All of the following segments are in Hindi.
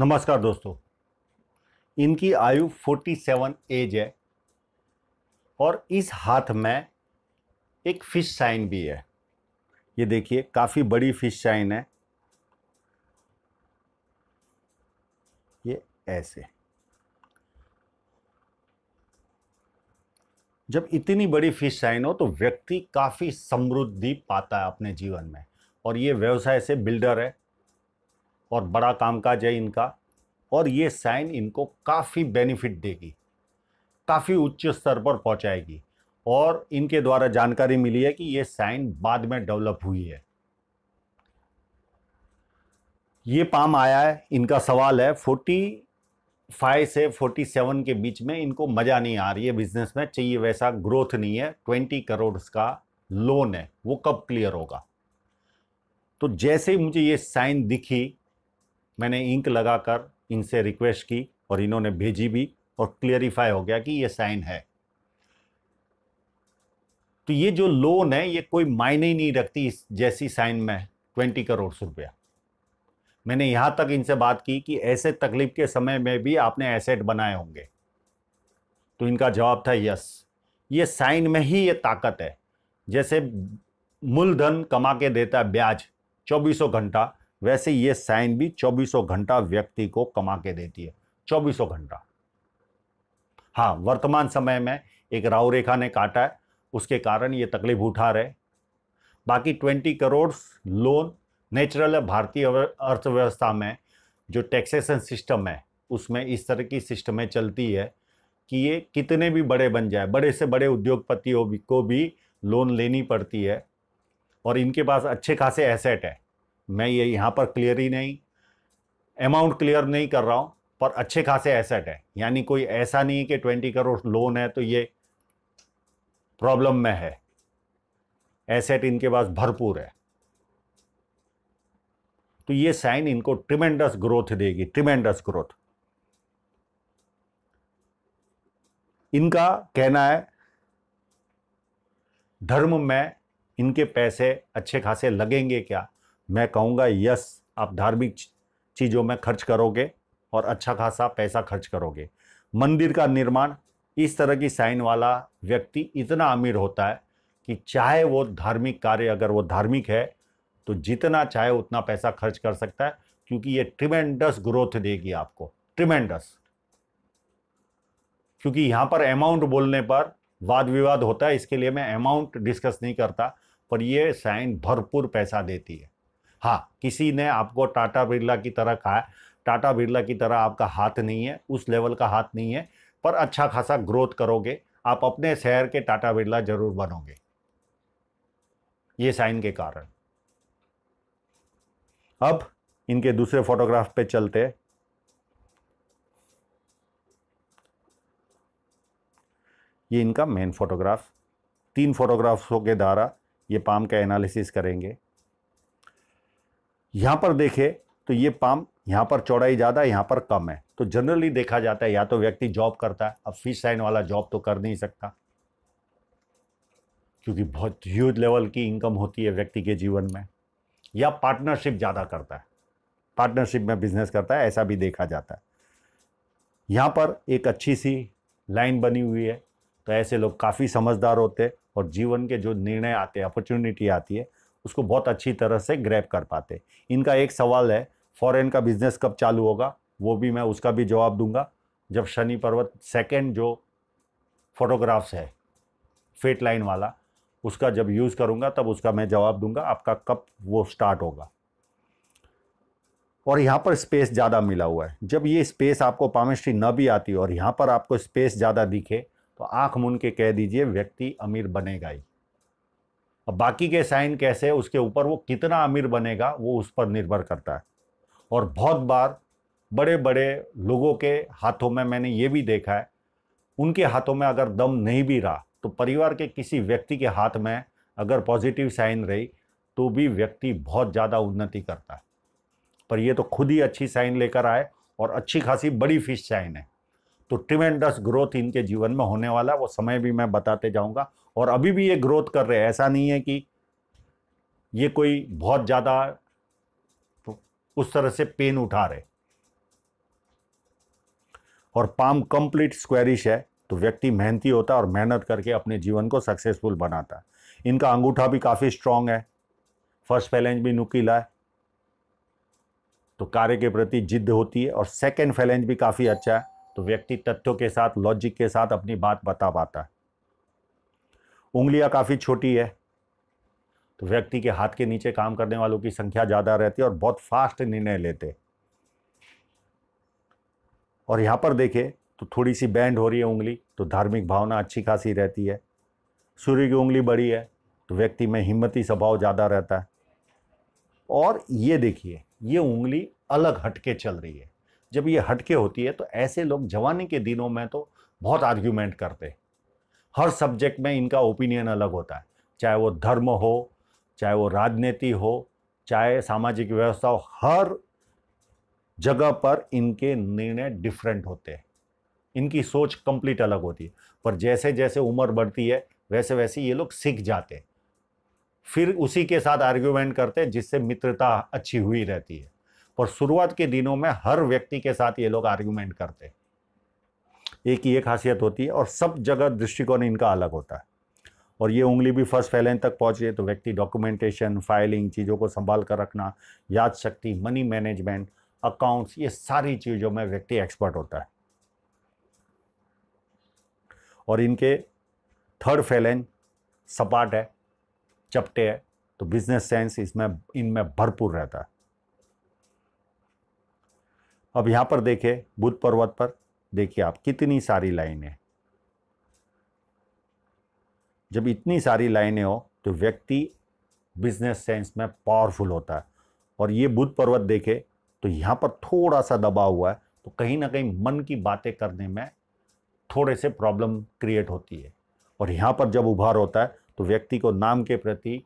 नमस्कार दोस्तों इनकी आयु 47 एज है और इस हाथ में एक फ़िश साइन भी है ये देखिए काफ़ी बड़ी फ़िश साइन है ये ऐसे जब इतनी बड़ी फिश साइन हो तो व्यक्ति काफ़ी समृद्धि पाता है अपने जीवन में और ये व्यवसाय से बिल्डर है और बड़ा कामकाज है इनका और ये साइन इनको काफ़ी बेनिफिट देगी काफ़ी उच्च स्तर पर पहुंचाएगी और इनके द्वारा जानकारी मिली है कि ये साइन बाद में डेवलप हुई है ये पाम आया है इनका सवाल है फोर्टी फाइव से फोर्टी सेवन के बीच में इनको मज़ा नहीं आ रही है बिजनेस में चाहिए वैसा ग्रोथ नहीं है ट्वेंटी करोड़ का लोन है वो कब क्लियर होगा तो जैसे ही मुझे ये साइन दिखी मैंने इंक लगाकर इनसे रिक्वेस्ट की और इन्होंने भेजी भी और क्लियरिफाई हो गया कि ये साइन है तो ये जो लोन है ये कोई मायने ही नहीं रखती इस जैसी साइन में ट्वेंटी करोड़ रुपया मैंने यहाँ तक इनसे बात की कि ऐसे तकलीफ के समय में भी आपने एसेट बनाए होंगे तो इनका जवाब था यस ये साइन में ही ये ताकत है जैसे मूलधन कमा के देता है ब्याज चौबीसों घंटा वैसे ये साइन भी चौबीसों घंटा व्यक्ति को कमा के देती है चौबीसों घंटा हाँ वर्तमान समय में एक राहु रेखा ने काटा है उसके कारण ये तकलीफ उठा रहे बाकी ट्वेंटी करोड़ लोन नेचुरल है भारतीय अर्थव्यवस्था में जो टैक्सेशन सिस्टम है उसमें इस तरह की सिस्टमें चलती है कि ये कितने भी बड़े बन जाए बड़े से बड़े उद्योगपतियों को भी लोन लेनी पड़ती है और इनके पास अच्छे खासे एसेट है मैं ये यहाँ पर क्लियर ही नहीं अमाउंट क्लियर नहीं कर रहा हूँ पर अच्छे खासे एसेट है यानी कोई ऐसा नहीं कि ट्वेंटी करोड़ लोन है तो ये प्रॉब्लम में है एसेट इनके पास भरपूर है तो ये साइन इनको ट्रिमेंडस ग्रोथ देगी ट्रिमेंडस ग्रोथ इनका कहना है धर्म में इनके पैसे अच्छे खासे लगेंगे क्या मैं कहूँगा यस आप धार्मिक चीज़ों में खर्च करोगे और अच्छा खासा पैसा खर्च करोगे मंदिर का निर्माण इस तरह की साइन वाला व्यक्ति इतना अमीर होता है कि चाहे वो धार्मिक कार्य अगर वो धार्मिक है तो जितना चाहे उतना पैसा खर्च कर सकता है क्योंकि ये ट्रिमेंडस ग्रोथ देगी आपको ट्रिमेंडस क्योंकि यहाँ पर अमाउंट बोलने पर वाद विवाद होता है इसके लिए मैं अमाउंट डिस्कस नहीं करता पर ये साइन भरपूर पैसा देती है हाँ किसी ने आपको टाटा बिरला की तरह कहा टाटा बिरला की तरह आपका हाथ नहीं है उस लेवल का हाथ नहीं है पर अच्छा खासा ग्रोथ करोगे आप अपने शहर के टाटा बिरला जरूर बनोगे ये साइन के कारण अब इनके दूसरे फोटोग्राफ पे चलते ये इनका मेन फोटोग्राफ तीन फोटोग्राफ्सों के द्वारा ये पाम का एनालिसिस करेंगे यहाँ पर देखे तो ये पाम यहाँ पर चौड़ाई ज़्यादा है यहाँ पर कम है तो जनरली देखा जाता है या तो व्यक्ति जॉब करता है अब फिश साइन वाला जॉब तो कर नहीं सकता क्योंकि बहुत ह्यूज लेवल की इनकम होती है व्यक्ति के जीवन में या पार्टनरशिप ज़्यादा करता है पार्टनरशिप में बिजनेस करता है ऐसा भी देखा जाता है यहाँ पर एक अच्छी सी लाइन बनी हुई है तो ऐसे लोग काफ़ी समझदार होते हैं और जीवन के जो निर्णय आते हैं अपॉर्चुनिटी आती है उसको बहुत अच्छी तरह से ग्रैप कर पाते इनका एक सवाल है फॉरेन का बिजनेस कब चालू होगा वो भी मैं उसका भी जवाब दूंगा जब शनि पर्वत सेकंड जो फोटोग्राफ्स है फेट लाइन वाला उसका जब यूज़ करूँगा तब उसका मैं जवाब दूंगा आपका कब वो स्टार्ट होगा और यहाँ पर स्पेस ज़्यादा मिला हुआ है जब ये स्पेस आपको पामिस्ट्री न भी आती और यहाँ पर आपको स्पेस ज़्यादा दिखे तो आँख मुन के कह दीजिए व्यक्ति अमीर बनेगा ही अब बाकी के साइन कैसे उसके ऊपर वो कितना अमीर बनेगा वो उस पर निर्भर करता है और बहुत बार बड़े बड़े लोगों के हाथों में मैंने ये भी देखा है उनके हाथों में अगर दम नहीं भी रहा तो परिवार के किसी व्यक्ति के हाथ में अगर पॉजिटिव साइन रही तो भी व्यक्ति बहुत ज़्यादा उन्नति करता है पर ये तो खुद ही अच्छी साइन लेकर आए और अच्छी खासी बड़ी फिश साइन है तो ट्रिमेंडस ग्रोथ इनके जीवन में होने वाला वो समय भी मैं बताते जाऊँगा और अभी भी ये ग्रोथ कर रहे हैं ऐसा नहीं है कि ये कोई बहुत ज़्यादा उस तरह से पेन उठा रहे और पाम कंप्लीट स्क्वेरिश है तो व्यक्ति मेहनती होता है और मेहनत करके अपने जीवन को सक्सेसफुल बनाता है इनका अंगूठा भी काफ़ी स्ट्रांग है फर्स्ट फैलेंज भी नुकीला है तो कार्य के प्रति जिद्द होती है और सेकेंड फैलेंज भी काफ़ी अच्छा है तो व्यक्ति तथ्यों के साथ लॉजिक के साथ अपनी बात बता पाता है उंगलियां काफ़ी छोटी है तो व्यक्ति के हाथ के नीचे काम करने वालों की संख्या ज़्यादा रहती है और बहुत फास्ट निर्णय लेते और यहाँ पर देखे तो थोड़ी सी बैंड हो रही है उंगली तो धार्मिक भावना अच्छी खासी रहती है सूर्य की उंगली बड़ी है तो व्यक्ति में हिम्मती स्वभाव ज़्यादा रहता है और ये देखिए ये उंगली अलग हटके चल रही है जब ये हटके होती है तो ऐसे लोग जवानी के दिनों में तो बहुत आर्ग्यूमेंट करते हैं हर सब्जेक्ट में इनका ओपिनियन अलग होता है चाहे वो धर्म हो चाहे वो राजनीति हो चाहे सामाजिक व्यवस्था हो हर जगह पर इनके निर्णय डिफरेंट होते हैं इनकी सोच कंप्लीट अलग होती है पर जैसे जैसे उम्र बढ़ती है वैसे वैसे ये लोग सीख जाते हैं फिर उसी के साथ आर्ग्यूमेंट करते हैं जिससे मित्रता अच्छी हुई रहती है पर शुरुआत के दिनों में हर व्यक्ति के साथ ये लोग आर्ग्यूमेंट करते हैं एक ही एक खासियत होती है और सब जगह दृष्टिकोण इनका अलग होता है और ये उंगली भी फर्स्ट फैलन तक पहुँचे तो व्यक्ति डॉक्यूमेंटेशन फाइलिंग चीज़ों को संभाल कर रखना याद शक्ति मनी मैनेजमेंट अकाउंट्स ये सारी चीज़ों में व्यक्ति एक्सपर्ट होता है और इनके थर्ड फैलेंज सपाट है चपटे है तो बिजनेस सेंस इसमें इनमें भरपूर रहता है अब यहाँ पर देखें बुध पर्वत पर देखिए आप कितनी सारी लाइनें जब इतनी सारी लाइनें हो तो व्यक्ति बिजनेस सेंस में पावरफुल होता है और ये बुध पर्वत देखे तो यहाँ पर थोड़ा सा दबा हुआ है तो कहीं ना कहीं मन की बातें करने में थोड़े से प्रॉब्लम क्रिएट होती है और यहाँ पर जब उभार होता है तो व्यक्ति को नाम के प्रति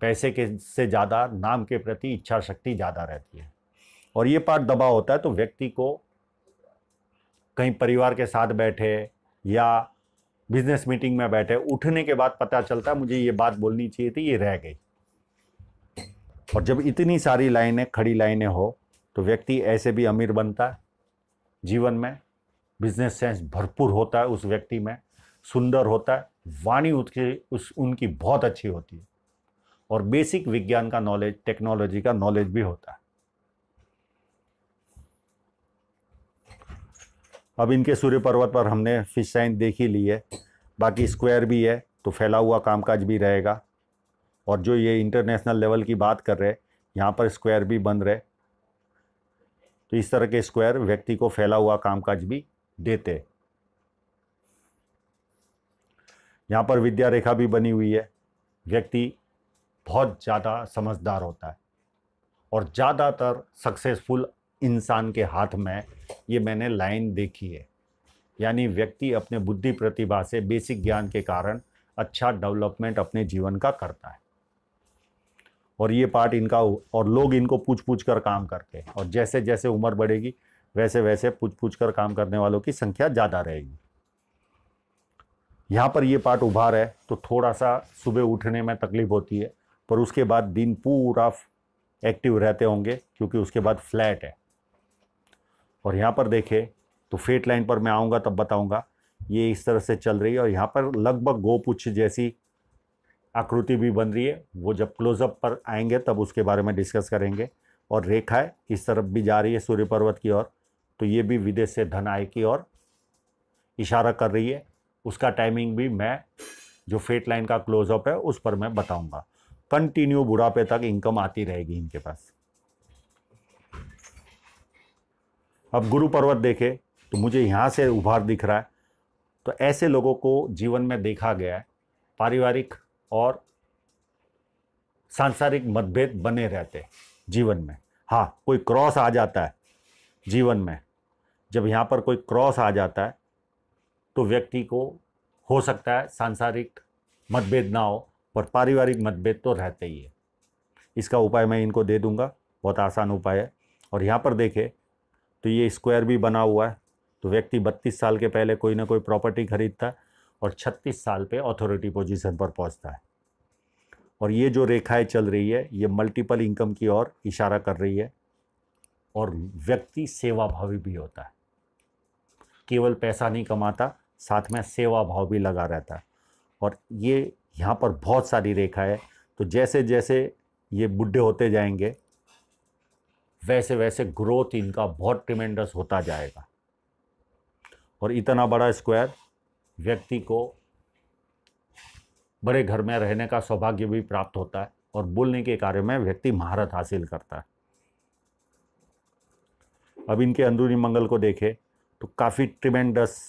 पैसे के से ज़्यादा नाम के प्रति इच्छा शक्ति ज़्यादा रहती है और ये पार्ट दबा होता है तो व्यक्ति को कहीं परिवार के साथ बैठे या बिजनेस मीटिंग में बैठे उठने के बाद पता चलता है मुझे ये बात बोलनी चाहिए थी ये रह गई और जब इतनी सारी लाइनें खड़ी लाइनें हो तो व्यक्ति ऐसे भी अमीर बनता है जीवन में बिजनेस सेंस भरपूर होता है उस व्यक्ति में सुंदर होता है वाणी उसकी उस उनकी बहुत अच्छी होती है और बेसिक विज्ञान का नॉलेज टेक्नोलॉजी का नॉलेज भी होता है अब इनके सूर्य पर्वत पर हमने फिश साइन देख ही ली है बाकी स्क्वायर भी है तो फैला हुआ कामकाज भी रहेगा और जो ये इंटरनेशनल लेवल की बात कर रहे हैं यहाँ पर स्क्वायर भी बन रहे तो इस तरह के स्क्वायर व्यक्ति को फैला हुआ कामकाज भी देते यहाँ पर विद्या रेखा भी बनी हुई है व्यक्ति बहुत ज़्यादा समझदार होता है और ज़्यादातर सक्सेसफुल इंसान के हाथ में ये मैंने लाइन देखी है यानी व्यक्ति अपने बुद्धि प्रतिभा से बेसिक ज्ञान के कारण अच्छा डेवलपमेंट अपने जीवन का करता है और ये पार्ट इनका और लोग इनको पूछ पूछ कर काम करते हैं और जैसे जैसे उम्र बढ़ेगी वैसे वैसे पूछ पूछ कर काम करने वालों की संख्या ज़्यादा रहेगी यहाँ पर ये पार्ट उभार है तो थोड़ा सा सुबह उठने में तकलीफ होती है पर उसके बाद दिन पूरा एक्टिव रहते होंगे क्योंकि उसके बाद फ्लैट है और यहाँ पर देखें तो फेट लाइन पर मैं आऊँगा तब बताऊँगा ये इस तरह से चल रही है और यहाँ पर लगभग गोपुच्छ जैसी आकृति भी बन रही है वो जब क्लोजअप पर आएंगे तब उसके बारे में डिस्कस करेंगे और रेखाएं इस तरफ भी जा रही है सूर्य पर्वत की ओर तो ये भी विदेश से धन आय की ओर इशारा कर रही है उसका टाइमिंग भी मैं जो फेट लाइन का क्लोजअप है उस पर मैं बताऊँगा कंटिन्यू बुढ़ापे तक इनकम आती रहेगी इनके पास अब गुरु पर्वत देखे तो मुझे यहाँ से उभार दिख रहा है तो ऐसे लोगों को जीवन में देखा गया है पारिवारिक और सांसारिक मतभेद बने रहते जीवन में हाँ कोई क्रॉस आ जाता है जीवन में जब यहाँ पर कोई क्रॉस आ जाता है तो व्यक्ति को हो सकता है सांसारिक मतभेद ना हो पर पारिवारिक मतभेद तो रहते ही है इसका उपाय मैं इनको दे दूंगा बहुत आसान उपाय है और यहाँ पर देखें तो ये स्क्वायर भी बना हुआ है तो व्यक्ति बत्तीस साल के पहले कोई ना कोई प्रॉपर्टी खरीदता है और छत्तीस साल पे अथॉरिटी पोजीशन पर पहुंचता है और ये जो रेखाएं चल रही है ये मल्टीपल इनकम की ओर इशारा कर रही है और व्यक्ति सेवाभावी भी होता है केवल पैसा नहीं कमाता साथ में सेवा भाव भी लगा रहता है और ये यहाँ पर बहुत सारी रेखाएं है तो जैसे जैसे ये बुढ़े होते जाएंगे वैसे वैसे ग्रोथ इनका बहुत ट्रिमेंडस होता जाएगा और इतना बड़ा स्क्वायर व्यक्ति को बड़े घर में रहने का सौभाग्य भी प्राप्त होता है और बोलने के कार्य में व्यक्ति महारत हासिल करता है अब इनके अंदरूनी मंगल को देखें तो काफ़ी ट्रिमेंडस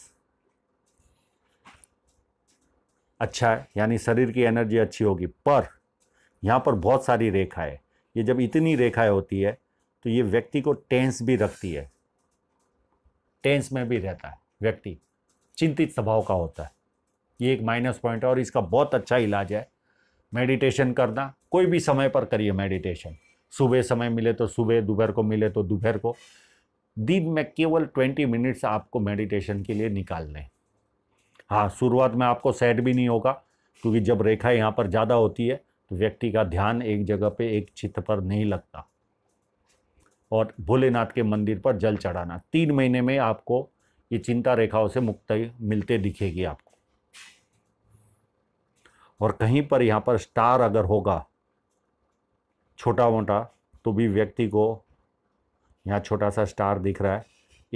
अच्छा है यानी शरीर की एनर्जी अच्छी होगी पर यहाँ पर बहुत सारी रेखाएं ये जब इतनी रेखाएं होती है तो ये व्यक्ति को टेंस भी रखती है टेंस में भी रहता है व्यक्ति चिंतित स्वभाव का होता है ये एक माइनस पॉइंट है और इसका बहुत अच्छा इलाज है मेडिटेशन करना कोई भी समय पर करिए मेडिटेशन सुबह समय मिले तो सुबह दोपहर को मिले तो दोपहर को दिन में केवल ट्वेंटी मिनट्स आपको मेडिटेशन के लिए निकाल लें हाँ शुरुआत में आपको सेट भी नहीं होगा क्योंकि जब रेखा यहाँ पर ज़्यादा होती है तो व्यक्ति का ध्यान एक जगह पे एक चित्त पर नहीं लगता और भोलेनाथ के मंदिर पर जल चढ़ाना तीन महीने में आपको ये चिंता रेखाओं से मुक्त मिलते दिखेगी आपको और कहीं पर यहाँ पर स्टार अगर होगा छोटा मोटा तो भी व्यक्ति को यहाँ छोटा सा स्टार दिख रहा है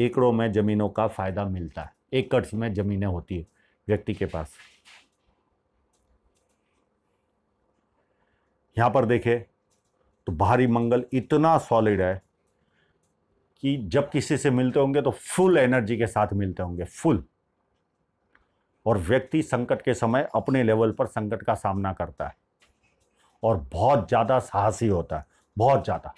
एकड़ों में ज़मीनों का फ़ायदा मिलता है एकड़ में ज़मीनें होती है व्यक्ति के पास यहाँ पर देखे तो भारी मंगल इतना सॉलिड है कि जब किसी से मिलते होंगे तो फुल एनर्जी के साथ मिलते होंगे फुल और व्यक्ति संकट के समय अपने लेवल पर संकट का सामना करता है और बहुत ज़्यादा साहसी होता है बहुत ज़्यादा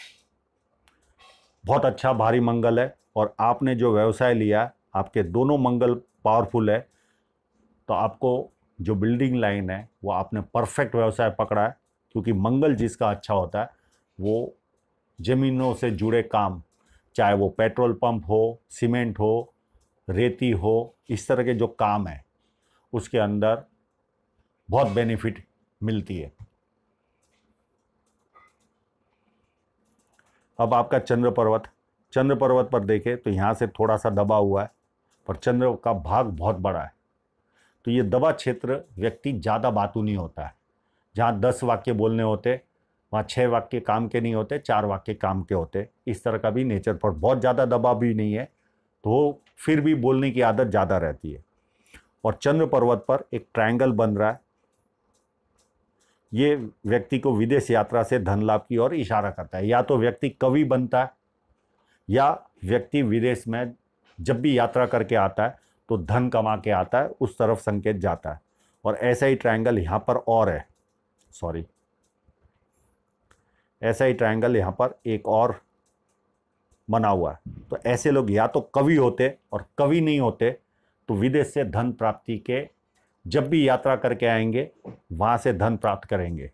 बहुत अच्छा भारी मंगल है और आपने जो व्यवसाय लिया आपके दोनों मंगल पावरफुल है तो आपको जो बिल्डिंग लाइन है वो आपने परफेक्ट व्यवसाय पकड़ा है क्योंकि मंगल जिसका अच्छा होता है वो ज़मीनों से जुड़े काम चाहे वो पेट्रोल पंप हो सीमेंट हो रेती हो इस तरह के जो काम है उसके अंदर बहुत बेनिफिट मिलती है अब आपका चंद्र पर्वत चंद्र पर्वत पर देखें तो यहाँ से थोड़ा सा दबा हुआ है पर चंद्र का भाग बहुत बड़ा है तो ये दबा क्षेत्र व्यक्ति ज़्यादा बातूनी होता है जहाँ दस वाक्य बोलने होते वहाँ छः वाक्य काम के नहीं होते चार वाक्य काम के होते इस तरह का भी नेचर पर बहुत ज़्यादा दबाव भी नहीं है तो फिर भी बोलने की आदत ज़्यादा रहती है और चंद्र पर्वत पर एक ट्रायंगल बन रहा है ये व्यक्ति को विदेश यात्रा से धन लाभ की ओर इशारा करता है या तो व्यक्ति कवि बनता है या व्यक्ति विदेश में जब भी यात्रा करके आता है तो धन कमा के आता है उस तरफ संकेत जाता है और ऐसा ही ट्रायंगल यहाँ पर और है सॉरी ऐसा ही ट्रायंगल यहाँ पर एक और बना हुआ है तो ऐसे लोग या तो कवि होते और कवि नहीं होते तो विदेश से धन प्राप्ति के जब भी यात्रा करके आएंगे वहाँ से धन प्राप्त करेंगे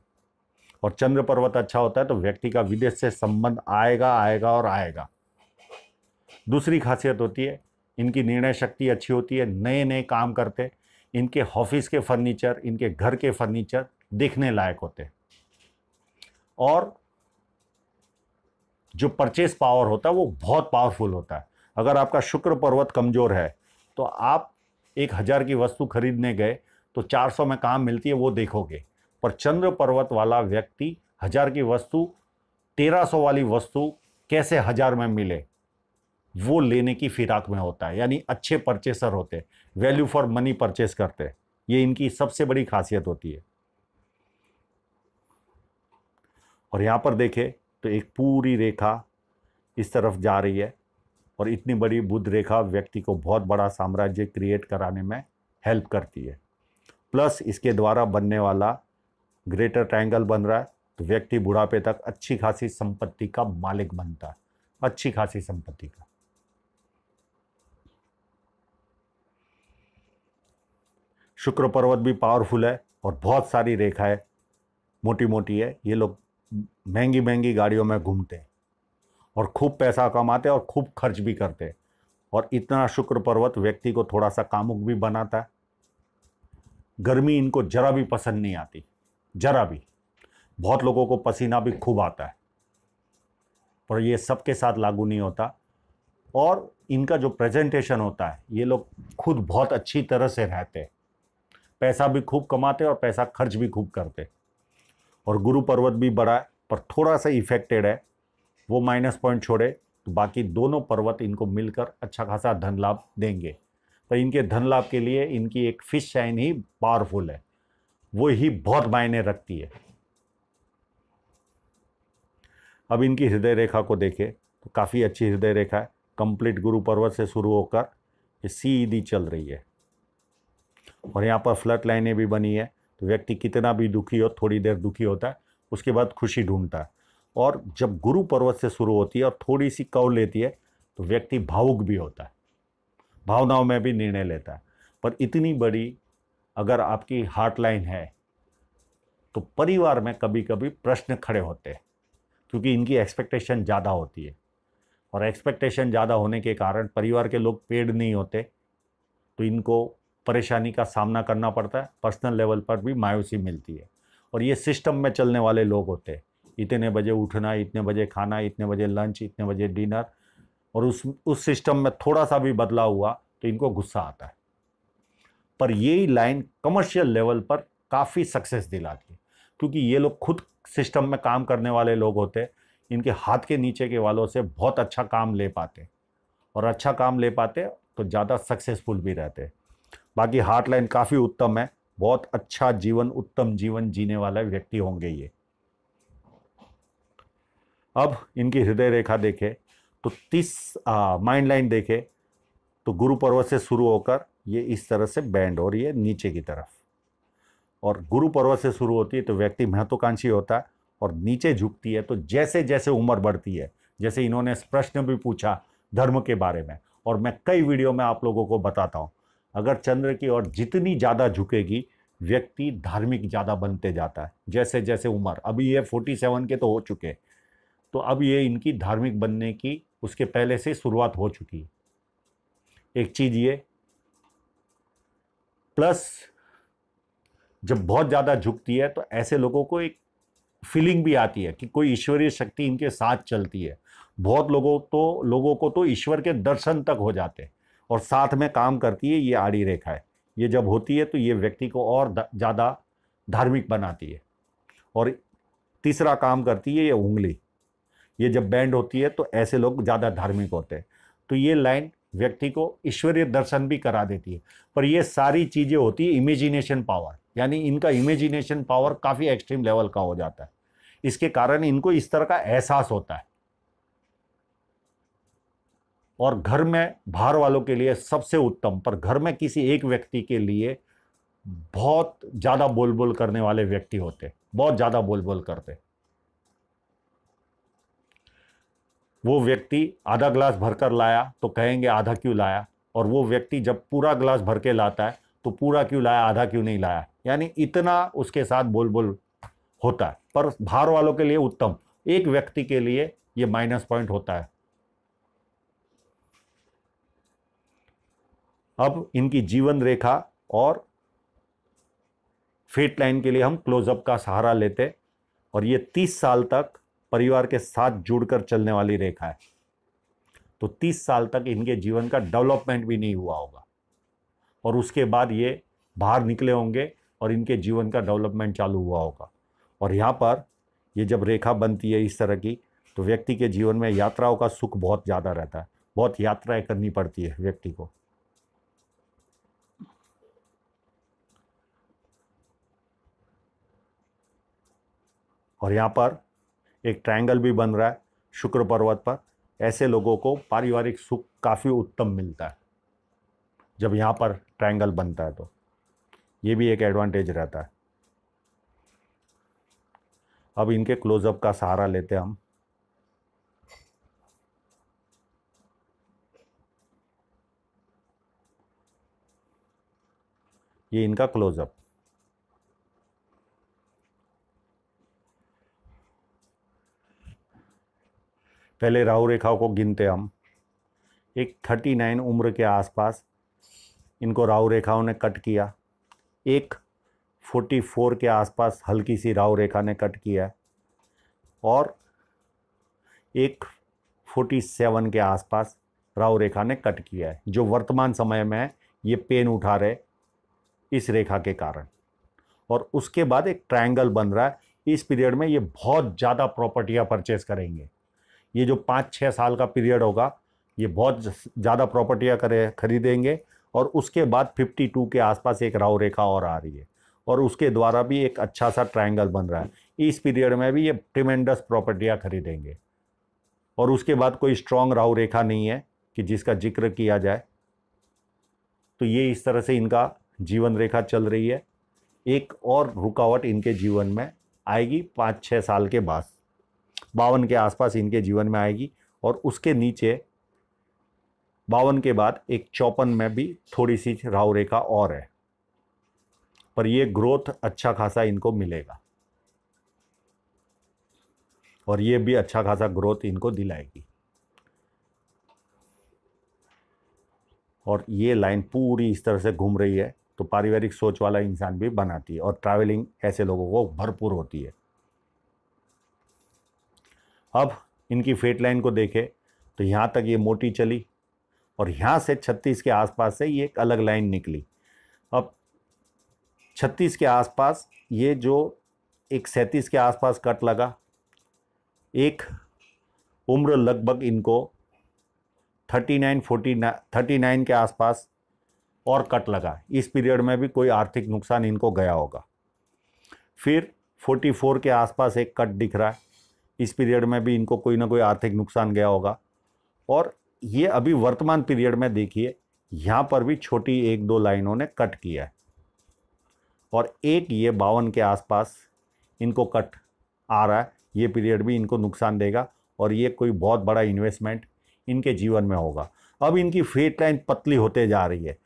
और चंद्र पर्वत अच्छा होता है तो व्यक्ति का विदेश से संबंध आएगा आएगा और आएगा दूसरी खासियत होती है इनकी निर्णय शक्ति अच्छी होती है नए नए काम करते इनके ऑफिस के फर्नीचर इनके घर के फर्नीचर देखने लायक होते और जो परचेस पावर होता है वो बहुत पावरफुल होता है अगर आपका शुक्र पर्वत कमज़ोर है तो आप एक हज़ार की वस्तु खरीदने गए तो 400 में कहाँ मिलती है वो देखोगे पर चंद्र पर्वत वाला व्यक्ति हज़ार की वस्तु 1300 वाली वस्तु कैसे हज़ार में मिले वो लेने की फिराक में होता है यानी अच्छे परचेसर होते वैल्यू फॉर मनी परचेस करते ये इनकी सबसे बड़ी खासियत होती है और यहाँ पर देखें तो एक पूरी रेखा इस तरफ जा रही है और इतनी बड़ी बुद्ध रेखा व्यक्ति को बहुत बड़ा साम्राज्य क्रिएट कराने में हेल्प करती है प्लस इसके द्वारा बनने वाला ग्रेटर ट्रायंगल बन रहा है तो व्यक्ति बुढ़ापे तक अच्छी खासी संपत्ति का मालिक बनता है अच्छी खासी संपत्ति का शुक्र पर्वत भी पावरफुल है और बहुत सारी रेखाएं मोटी मोटी है ये लोग महंगी महंगी गाड़ियों में घूमते और खूब पैसा कमाते और खूब खर्च भी करते और इतना शुक्र पर्वत व्यक्ति को थोड़ा सा कामुक भी बनाता है गर्मी इनको ज़रा भी पसंद नहीं आती ज़रा भी बहुत लोगों को पसीना भी खूब आता है पर ये सबके साथ लागू नहीं होता और इनका जो प्रेजेंटेशन होता है ये लोग खुद बहुत अच्छी तरह से रहते हैं पैसा भी खूब कमाते और पैसा खर्च भी खूब करते और गुरु पर्वत भी बड़ा है पर थोड़ा सा इफेक्टेड है वो माइनस पॉइंट छोड़े तो बाकी दोनों पर्वत इनको मिलकर अच्छा खासा धन लाभ देंगे तो इनके धन लाभ के लिए इनकी एक फिश शाइन ही पावरफुल है वो ही बहुत मायने रखती है अब इनकी हृदय रेखा को देखें तो काफ़ी अच्छी हृदय रेखा है कंप्लीट गुरु पर्वत से शुरू होकर ये सीधी चल रही है और यहाँ पर फ्लट लाइनें भी बनी है तो व्यक्ति कितना भी दुखी हो थोड़ी देर दुखी होता है उसके बाद खुशी ढूंढता है और जब गुरु पर्वत से शुरू होती है और थोड़ी सी कौल लेती है तो व्यक्ति भावुक भी होता है भावनाओं में भी निर्णय लेता है पर इतनी बड़ी अगर आपकी हार्ट लाइन है तो परिवार में कभी कभी प्रश्न खड़े होते हैं क्योंकि इनकी एक्सपेक्टेशन ज़्यादा होती है और एक्सपेक्टेशन ज़्यादा होने के कारण परिवार के लोग पेड नहीं होते तो इनको परेशानी का सामना करना पड़ता है पर्सनल लेवल पर भी मायूसी मिलती है और ये सिस्टम में चलने वाले लोग होते हैं इतने बजे उठना इतने बजे खाना इतने बजे लंच इतने बजे डिनर और उस उस सिस्टम में थोड़ा सा भी बदलाव हुआ तो इनको गुस्सा आता है पर ये लाइन कमर्शियल लेवल पर काफ़ी सक्सेस दिलाती है क्योंकि ये लोग खुद सिस्टम में काम करने वाले लोग होते हैं इनके हाथ के नीचे के वालों से बहुत अच्छा काम ले पाते और अच्छा काम ले पाते तो ज़्यादा सक्सेसफुल भी रहते बाकी हार्ट लाइन काफ़ी उत्तम है बहुत अच्छा जीवन उत्तम जीवन जीने वाला व्यक्ति होंगे ये अब इनकी हृदय रेखा देखें तो तीस माइंड लाइन देखें तो गुरु पर्वत से शुरू होकर ये इस तरह से बैंड हो रही है नीचे की तरफ और गुरु पर्वत से शुरू होती है तो व्यक्ति महत्वाकांक्षी होता है और नीचे झुकती है तो जैसे जैसे उम्र बढ़ती है जैसे इन्होंने प्रश्न भी पूछा धर्म के बारे में और मैं कई वीडियो में आप लोगों को बताता हूँ अगर चंद्र की ओर जितनी ज़्यादा झुकेगी व्यक्ति धार्मिक ज़्यादा बनते जाता है जैसे जैसे उम्र अभी ये फोर्टी सेवन के तो हो चुके तो अब ये इनकी धार्मिक बनने की उसके पहले से शुरुआत हो चुकी है एक चीज़ ये प्लस जब बहुत ज़्यादा झुकती है तो ऐसे लोगों को एक फीलिंग भी आती है कि कोई ईश्वरीय शक्ति इनके साथ चलती है बहुत लोगों तो लोगों को तो ईश्वर के दर्शन तक हो जाते हैं और साथ में काम करती है ये आड़ी रेखा है ये जब होती है तो ये व्यक्ति को और ज़्यादा धार्मिक बनाती है और तीसरा काम करती है ये उंगली ये जब बैंड होती है तो ऐसे लोग ज़्यादा धार्मिक होते हैं तो ये लाइन व्यक्ति को ईश्वरीय दर्शन भी करा देती है पर ये सारी चीज़ें होती है इमेजिनेशन पावर यानी इनका इमेजिनेशन पावर काफ़ी एक्सट्रीम लेवल का हो जाता है इसके कारण इनको इस तरह का एहसास होता है और घर में बाहर वालों के लिए सबसे उत्तम पर घर में किसी एक व्यक्ति के लिए बहुत ज़्यादा बोल बोल करने वाले व्यक्ति होते बहुत ज़्यादा बोल बोल करते वो व्यक्ति आधा ग्लास भरकर लाया तो कहेंगे आधा क्यों लाया और वो व्यक्ति जब पूरा ग्लास भर के लाता है तो पूरा क्यों लाया आधा क्यों नहीं लाया यानी इतना उसके साथ बोल बोल होता है पर बाहर वालों के लिए उत्तम एक व्यक्ति के लिए ये माइनस पॉइंट होता है अब इनकी जीवन रेखा और फेट लाइन के लिए हम क्लोजअप का सहारा लेते और ये तीस साल तक परिवार के साथ जुड़कर चलने वाली रेखा है तो तीस साल तक इनके जीवन का डेवलपमेंट भी नहीं हुआ होगा और उसके बाद ये बाहर निकले होंगे और इनके जीवन का डेवलपमेंट चालू हुआ होगा और यहाँ पर ये जब रेखा बनती है इस तरह की तो व्यक्ति के जीवन में यात्राओं का सुख बहुत ज़्यादा रहता है बहुत यात्राएं करनी पड़ती है व्यक्ति को और यहाँ पर एक ट्रायंगल भी बन रहा है शुक्र पर्वत पर ऐसे लोगों को पारिवारिक सुख काफ़ी उत्तम मिलता है जब यहाँ पर ट्रायंगल बनता है तो ये भी एक एडवांटेज रहता है अब इनके क्लोजअप का सहारा लेते हम ये इनका क्लोजअप पहले राहु रेखाओं को गिनते हम एक थर्टी नाइन उम्र के आसपास इनको राहु रेखाओं ने कट किया एक फोर्टी फोर के आसपास हल्की सी राहु रेखा ने कट किया और एक फोर्टी सेवन के आसपास राहु रेखा ने कट किया है जो वर्तमान समय में ये पेन उठा रहे इस रेखा के कारण और उसके बाद एक ट्रायंगल बन रहा है इस पीरियड में ये बहुत ज़्यादा प्रॉपर्टियाँ परचेज़ करेंगे ये जो पाँच छः साल का पीरियड होगा ये बहुत ज़्यादा प्रॉपर्टियाँ करे खरीदेंगे और उसके बाद 52 के आसपास एक राव रेखा और आ रही है और उसके द्वारा भी एक अच्छा सा ट्रायंगल बन रहा है इस पीरियड में भी ये ट्रिमेंडस प्रॉपर्टियाँ खरीदेंगे और उसके बाद कोई स्ट्रॉन्ग राव रेखा नहीं है कि जिसका जिक्र किया जाए तो ये इस तरह से इनका जीवन रेखा चल रही है एक और रुकावट इनके जीवन में आएगी पाँच छः साल के बाद बावन के आसपास इनके जीवन में आएगी और उसके नीचे बावन के बाद एक चौपन में भी थोड़ी सी राव रेखा और है पर ये ग्रोथ अच्छा खासा इनको मिलेगा और ये भी अच्छा खासा ग्रोथ इनको दिलाएगी और ये लाइन पूरी इस तरह से घूम रही है तो पारिवारिक सोच वाला इंसान भी बनाती है और ट्रैवलिंग ऐसे लोगों को भरपूर होती है अब इनकी फेट लाइन को देखें तो यहाँ तक ये मोटी चली और यहाँ से छत्तीस के आसपास से ये एक अलग लाइन निकली अब छत्तीस के आसपास ये जो एक सैंतीस के आसपास कट लगा एक उम्र लगभग इनको thirty nine forty thirty nine के आसपास और कट लगा इस पीरियड में भी कोई आर्थिक नुकसान इनको गया होगा फिर फोर्टी फोर के आसपास एक कट दिख रहा है इस पीरियड में भी इनको कोई ना कोई आर्थिक नुकसान गया होगा और ये अभी वर्तमान पीरियड में देखिए यहाँ पर भी छोटी एक दो लाइनों ने कट किया है और एक ये बावन के आसपास इनको कट आ रहा है ये पीरियड भी इनको नुकसान देगा और ये कोई बहुत बड़ा इन्वेस्टमेंट इनके जीवन में होगा अब इनकी फेट लाइन पतली होते जा रही है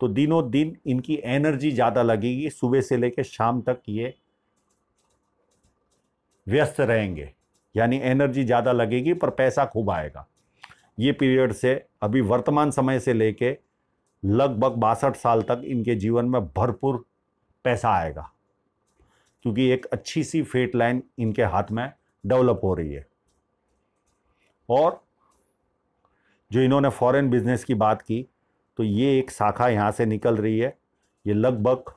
तो दिनों दिन इनकी एनर्जी ज़्यादा लगेगी सुबह से लेकर शाम तक ये व्यस्त रहेंगे यानी एनर्जी ज़्यादा लगेगी पर पैसा खूब आएगा ये पीरियड से अभी वर्तमान समय से लेके लगभग बासठ साल तक इनके जीवन में भरपूर पैसा आएगा क्योंकि एक अच्छी सी फेट लाइन इनके हाथ में डेवलप हो रही है और जो इन्होंने फॉरेन बिजनेस की बात की तो ये एक शाखा यहाँ से निकल रही है ये लगभग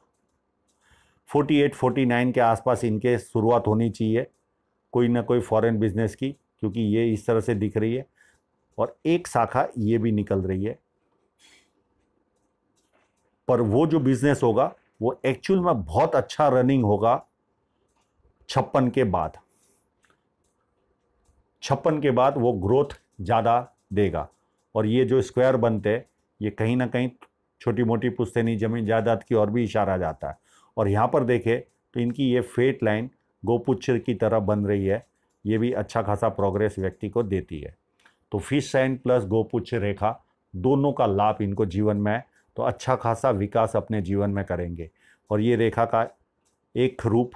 48-49 के आसपास इनके शुरुआत होनी चाहिए कोई ना कोई फॉरेन बिजनेस की क्योंकि ये इस तरह से दिख रही है और एक शाखा ये भी निकल रही है पर वो जो बिजनेस होगा वो एक्चुअल में बहुत अच्छा रनिंग होगा छप्पन के बाद छप्पन के बाद वो ग्रोथ ज़्यादा देगा और ये जो स्क्वायर बनते हैं ये कहीं ना कहीं छोटी मोटी पुस्तैनी ज़मीन जायदाद की और भी इशारा जाता है और यहाँ पर देखें तो इनकी ये फेट लाइन गोपुच्छ की तरह बन रही है ये भी अच्छा खासा प्रोग्रेस व्यक्ति को देती है तो फिश साइन प्लस गोपुच्छ रेखा दोनों का लाभ इनको जीवन में है तो अच्छा खासा विकास अपने जीवन में करेंगे और ये रेखा का एक रूप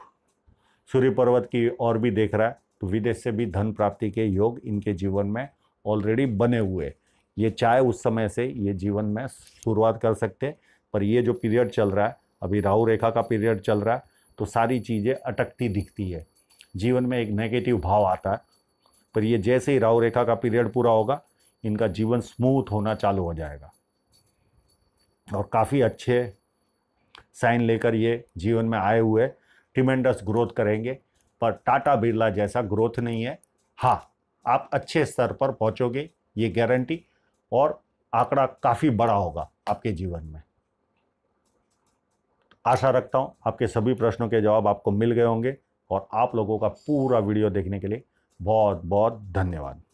सूर्य पर्वत की और भी देख रहा है तो विदेश से भी धन प्राप्ति के योग इनके जीवन में ऑलरेडी बने हुए ये चाहे उस समय से ये जीवन में शुरुआत कर सकते पर ये जो पीरियड चल रहा है अभी राहु रेखा का पीरियड चल रहा है तो सारी चीज़ें अटकती दिखती है जीवन में एक नेगेटिव भाव आता है पर ये जैसे ही राहु रेखा का पीरियड पूरा होगा इनका जीवन स्मूथ होना चालू हो जाएगा और काफ़ी अच्छे साइन लेकर ये जीवन में आए हुए टिमेंडस ग्रोथ करेंगे पर टाटा बिरला जैसा ग्रोथ नहीं है हाँ आप अच्छे स्तर पर पहुँचोगे ये गारंटी और आंकड़ा काफ़ी बड़ा होगा आपके जीवन में आशा रखता हूँ आपके सभी प्रश्नों के जवाब आपको मिल गए होंगे और आप लोगों का पूरा वीडियो देखने के लिए बहुत बहुत धन्यवाद